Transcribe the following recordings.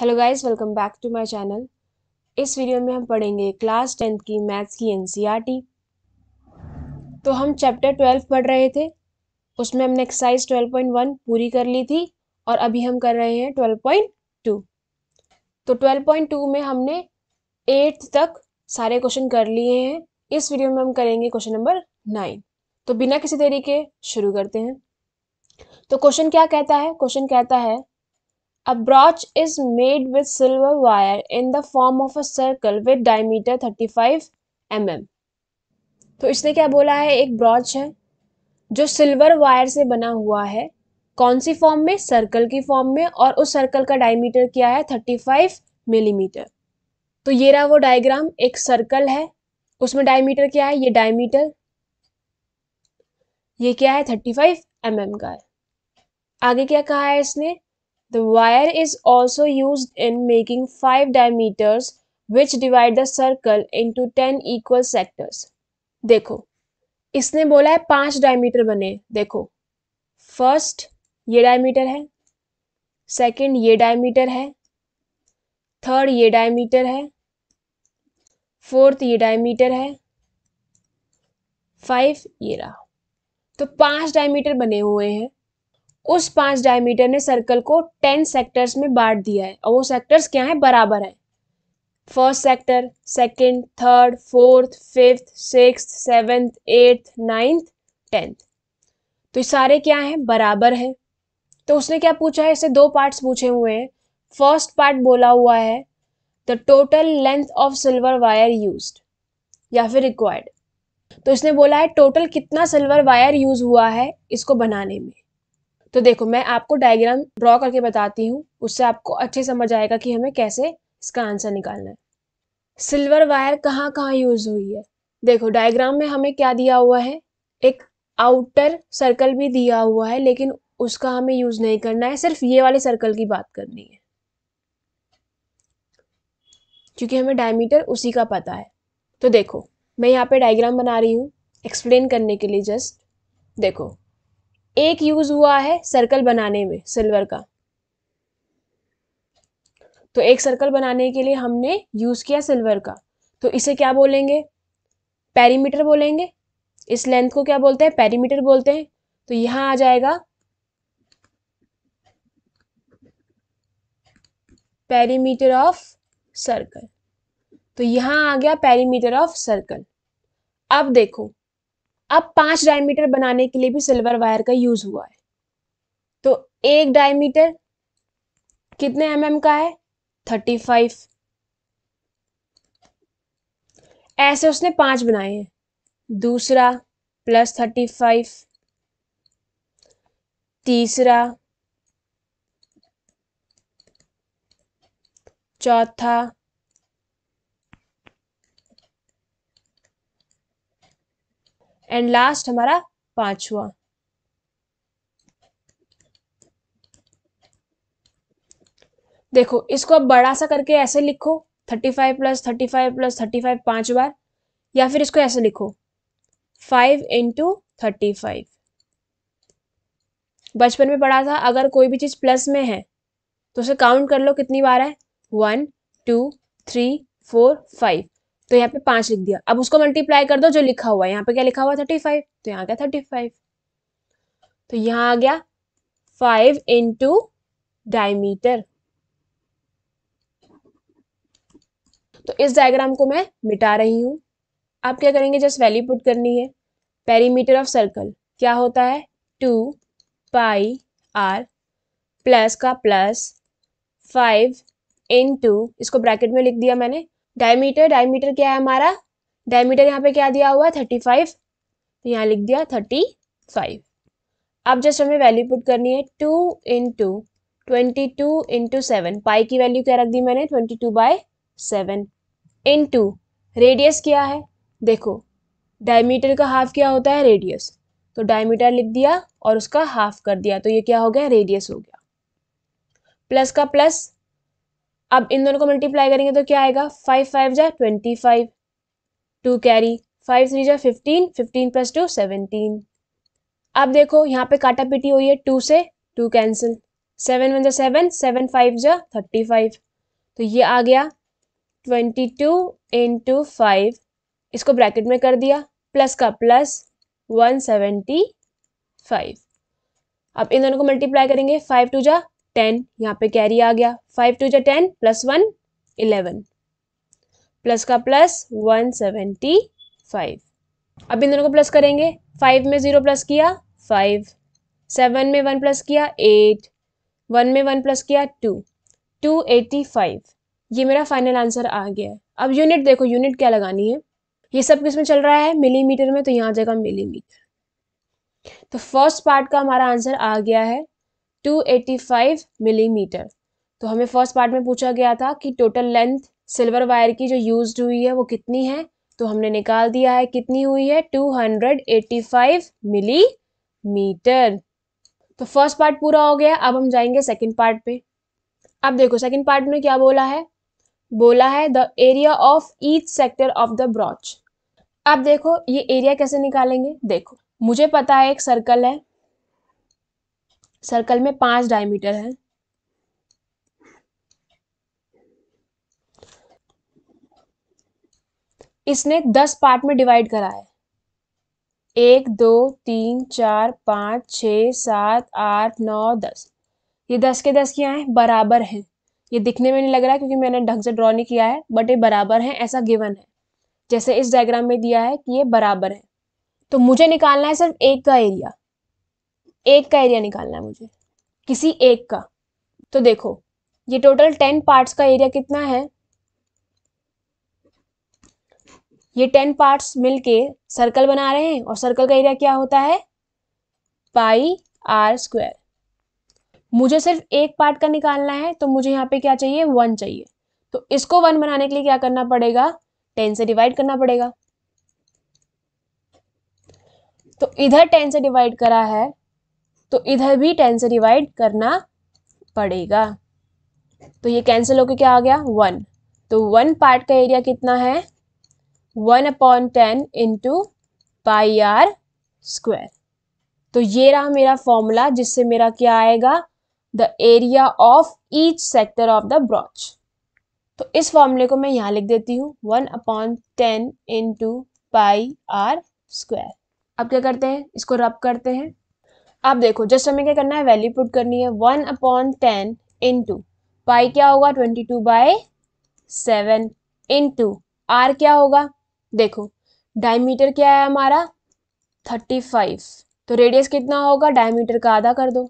Hello guys welcome back to my channel इस video में हम पढ़ेंगे क्लास टेंथ की मैथ्स की एनसीईआरटी e तो हम चैप्टर ट्वेल्व पढ़ रहे थे उसमें हमने एक्सरसाइज ट्वेल्व पॉइंट वन पूरी कर ली थी और अभी हम कर रहे हैं ट्वेल्व पॉइंट टू तो ट्वेल्व पॉइंट टू में हमने एट्थ तक सारे क्वेश्चन कर लिए हैं इस वीडियो में हम करेंगे क्वेश्चन नंबर नाइन तो बिना किसी तरीके शुरू करते हैं तो क्वेश्चन क्या कहता है क्वेश्चन कहता है A brooch is made with silver wire in the form of a circle with diameter 35 mm. तो इसने क्या बोला है एक ब्रॉच है जो सिल्वर वायर से बना हुआ है कौन सी फॉर्म में सर्कल की फॉर्म में और उस सर्कल का डायमीटर क्या है 35 मिलीमीटर mm. तो ये रहा वो डायग्राम एक सर्कल है उसमें डायमीटर क्या है ये डायमीटर ये क्या है 35 फाइव mm का है आगे क्या कहा है इसने The wire is also used in making five diameters which divide the circle into ten equal sectors. देखो इसने बोला है पांच डायमीटर बने देखो फर्स्ट ये डायमीटर है सेकेंड ये डायमीटर है थर्ड ये डायमीटर है फोर्थ ये डायमीटर है फाइव ये रहा तो पांच डायमीटर बने हुए हैं उस पांच डायमीटर ने सर्कल को टेन सेक्टर्स में बांट दिया है और वो सेक्टर्स क्या हैं बराबर हैं first sector second third fourth fifth six seventh eighth ninth tenth तो ये सारे क्या हैं बराबर हैं तो उसने क्या पूछा है इसे दो पार्ट्स पूछे हुए हैं फर्स्ट पार्ट बोला हुआ है the total length of silver wire use या फिर रिक्वायर्ड तो इसने बोला है टोटल कितना सिल्वर वायर यूज हुआ है इसको बनाने में तो देखो मैं आपको डायग्राम ड्रॉ करके बताती हूँ उससे आपको अच्छे समझ आएगा कि हमें कैसे इसका आंसर निकालना है सिल्वर वायर कहाँ कहाँ यूज हुई है देखो डायग्राम में हमें क्या दिया हुआ है एक आउटर सर्कल भी दिया हुआ है लेकिन उसका हमें यूज नहीं करना है सिर्फ ये वाले सर्कल की बात करनी है क्योंकि हमें डायमीटर उसी का पता है तो देखो मैं यहाँ पे डायग्राम बना रही हूँ एक्सप्लेन करने के लिए जस्ट देखो एक यूज हुआ है सर्कल बनाने में सिल्वर का तो एक सर्कल बनाने के लिए हमने यूज किया सिल्वर का तो इसे क्या बोलेंगे पेरीमीटर बोलेंगे इस लेंथ को क्या बोलते हैं पेरीमीटर बोलते हैं तो यहां आ जाएगा पेरीमीटर ऑफ सर्कल तो यहां आ गया पेरीमीटर ऑफ सर्कल अब देखो अब पांच डायमीटर बनाने के लिए भी सिल्वर वायर का यूज हुआ है तो एक डायमीटर कितने एम mm का है थर्टी फाइव ऐसे उसने पांच बनाए हैं दूसरा प्लस थर्टी फाइव तीसरा चौथा एंड लास्ट हमारा पांचवा देखो इसको आप बड़ा सा करके ऐसे लिखो thirty five plus thirty five plus thirty five पांच बार या फिर इसको ऐसे लिखो फाइव इंटू थर्टी फाइव बचपन में पढ़ा था अगर कोई भी चीज़ प्लस में है तो उसे काउंट कर लो कितनी बार है one two three four five तो यहाँ पे पांच लिख दिया अब उसको मल्टीप्लाई कर दो जो लिखा हुआ है यहाँ पे क्या लिखा हुआ थर्टी फाइव तो यहाँ क्या थर्टी फाइव तो यहाँ आ गया फाइव इंटू डायमीटर तो इस डायग्राम को मैं मिटा रही हूं आप क्या करेंगे जस्ट वैल्यू पुट करनी है पेरीमीटर ऑफ सर्कल क्या होता है टू पाई आर प्लस का प्लस फाइव इन टू इसको ब्रैकेट में लिख दिया मैंने डायमीटर डायमीटर क्या है हमारा डायमीटर यहाँ पे क्या दिया हुआ है थर्टी फाइव तो यहाँ लिख दिया थर्टी फाइव अब जस्ट हमें वैल्यू पुट करनी है two into twenty two into seven pi की वैल्यू क्या रख दी मैंने twenty two by seven into radius क्या है देखो डायमीटर का हाफ क्या होता है रेडियस तो डायमीटर लिख दिया और उसका हाफ कर दिया तो ये क्या हो गया रेडियस हो गया प्लस का प्लस अब इन दोनों को मल्टीप्लाई करेंगे तो क्या आएगा फाइव फाइव जा twenty five two carry five three जा fifteen fifteen plus two seventeen अब देखो यहाँ पे काटा पिटी हुई है टू से टू कैंसिल सेवन वन जा सेवन सेवन फाइव जा थर्टी फाइव तो ये आ गया twenty two into five इसको ब्रैकेट में कर दिया प्लस का प्लस वन सेवेंटी फाइव अब इन दोनों को मल्टीप्लाई करेंगे फाइव टू जा टेन यहाँ पे कैरी आ गया फाइव टू जा ten plus one eleven plus का प्लस वन सेवेंटी फाइव अब इन दोनों को प्लस करेंगे फाइव में ज़ीरो प्लस किया फाइव सेवन में वन प्लस किया एट वन में वन प्लस किया टू टू एटी फाइव ये मेरा फाइनल आंसर आ गया अब यूनिट देखो यूनिट क्या लगानी है ये सब किस में चल रहा है मिलीमीटर में तो यहाँ जगह मिलीमीटर तो फर्स्ट पार्ट का हमारा आंसर आ गया है 285 मिलीमीटर mm. तो हमें फर्स्ट पार्ट में पूछा गया था कि टोटल लेंथ सिल्वर वायर की जो यूज हुई है वो कितनी है तो हमने निकाल दिया है कितनी हुई है 285 मिलीमीटर mm. तो फर्स्ट पार्ट पूरा हो गया अब हम जाएंगे सेकंड पार्ट पे अब देखो सेकंड पार्ट में क्या बोला है बोला है the area of each sector of the brooch अब देखो ये एरिया कैसे निकालेंगे देखो मुझे पता है एक सर्कल है सर्कल में पांच डायमीटर है इसने दस पार्ट में डिवाइड करा है एक दो तीन चार पाँच छ सात आठ नौ दस ये दस के दस क्या हैं बराबर हैं ये दिखने में नहीं लग रहा क्योंकि मैंने ढंग से ड्रॉ नहीं किया है बट ये बराबर हैं ऐसा गिवन है जैसे इस डायग्राम में दिया है कि ये बराबर है तो मुझे निकालना है सिर्फ एक का एरिया एक का एरिया निकालना है मुझे किसी एक का तो देखो ये टोटल टेन पार्ट्स का एरिया कितना है ये टेन पार्ट्स मिलके सर्कल बना रहे हैं और सर्कल का एरिया क्या होता है पाई आर स्क्वायर मुझे सिर्फ एक पार्ट का निकालना है तो मुझे यहाँ पे क्या चाहिए वन चाहिए तो इसको वन बनाने के लिए क्या करना पड़ेगा टेन से डिवाइड करना पड़ेगा तो इधर टेन से डिवाइड करा है तो इधर भी टेन से डिवाइड करना पड़ेगा तो ये कैंसिल होकर क्या आ गया वन तो वन पार्ट का एरिया कितना है one upon ten into pi R square तो ये रहा मेरा फॉर्मूला जिससे मेरा क्या आएगा the area of each sector of the brooch तो इस फॉर्मूले को मैं यहाँ लिख देती हूँ one upon ten into pi R square अब क्या करते हैं इसको रब करते हैं अब देखो जस्ट हमें क्या करना है वैल्यू पुट करनी है one upon ten into pi क्या होगा twenty two by seven into R क्या होगा देखो डायमीटर क्या है हमारा थर्टी फाइव तो रेडियस कितना होगा डायमीटर का आधा कर दो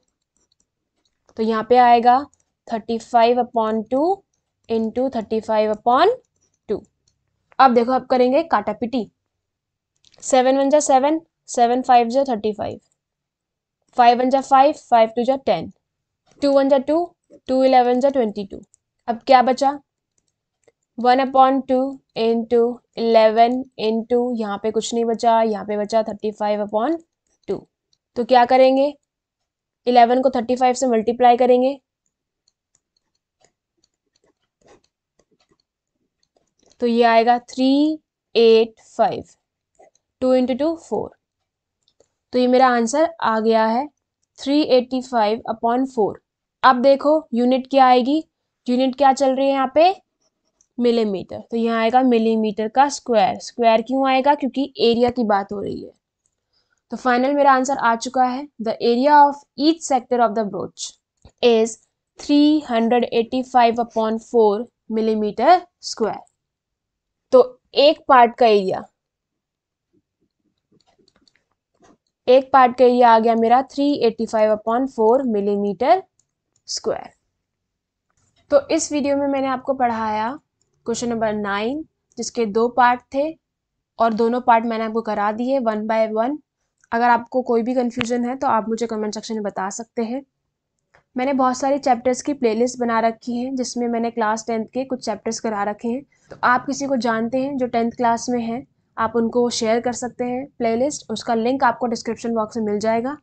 तो यहाँ पे आएगा thirty five upon two into thirty five upon two अब देखो अब करेंगे काटापिटी सेवन वन जा सेवन सेवन फाइव जो थर्टी फाइव फाइव वन जा फाइव फाइव टू जा टेन टू वन जा टू टू इलेवन जा ट्वेंटी टू अब क्या बचा one upon two into eleven into यहाँ पे कुछ नहीं बचा यहाँ पे बचा थर्टी फाइव अपॉन टू तो क्या करेंगे इलेवन को थर्टी फाइव से मल्टीप्लाई करेंगे तो ये आएगा three eight five two into two four तो ये मेरा आंसर आ गया है three eighty five upon four अब देखो यूनिट क्या आएगी यूनिट क्या चल रही है यहाँ पे मिलीमीटर तो यहाँ आएगा मिलीमीटर का स्क्वायर स्क्वायर क्यों आएगा क्योंकि एरिया की बात हो रही है तो फाइनल मेरा आंसर आ चुका है the area of each sector of the brooch is 385 upon four millimetre square तो एक पार्ट का एरिया एक पार्ट का ये आ गया मेरा 385 eighty five upon four millimetre square तो इस वीडियो में मैंने आपको पढ़ाया क्वेश्चन नंबर नाइन जिसके दो पार्ट थे और दोनों पार्ट मैंने आपको करा दिए वन बाय वन अगर आपको कोई भी कन्फ्यूजन है तो आप मुझे कमेंट सेक्शन में बता सकते हैं मैंने बहुत सारे चैप्टर्स की प्लेलिस्ट बना रखी है जिसमें मैंने क्लास टेंथ के कुछ चैप्टर्स करा रखे हैं तो आप किसी को जानते हैं जो टेंथ क्लास में हैं आप उनको शेयर कर सकते हैं प्लेलिस्ट उसका लिंक आपको डिस्क्रिप्शन बॉक्स में मिल जाएगा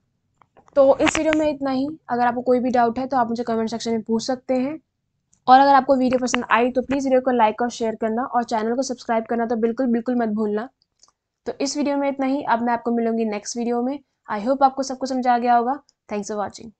तो इस वीडियो में इतना ही अगर आपको कोई भी डाउट है तो आप मुझे कमेंट सेक्शन में पूछ सकते हैं और अगर आपको वीडियो पसंद आई तो प्लीज़ वीडियो को लाइक और शेयर करना और चैनल को सब्सक्राइब करना तो बिल्कुल बिल्कुल मत भूलना तो इस वीडियो में इतना ही अब मैं आपको मिलूंगी नेक्स्ट वीडियो में आई होप आपको सब कुछ समझा गया होगा थैंक्स फॉर वॉचिंग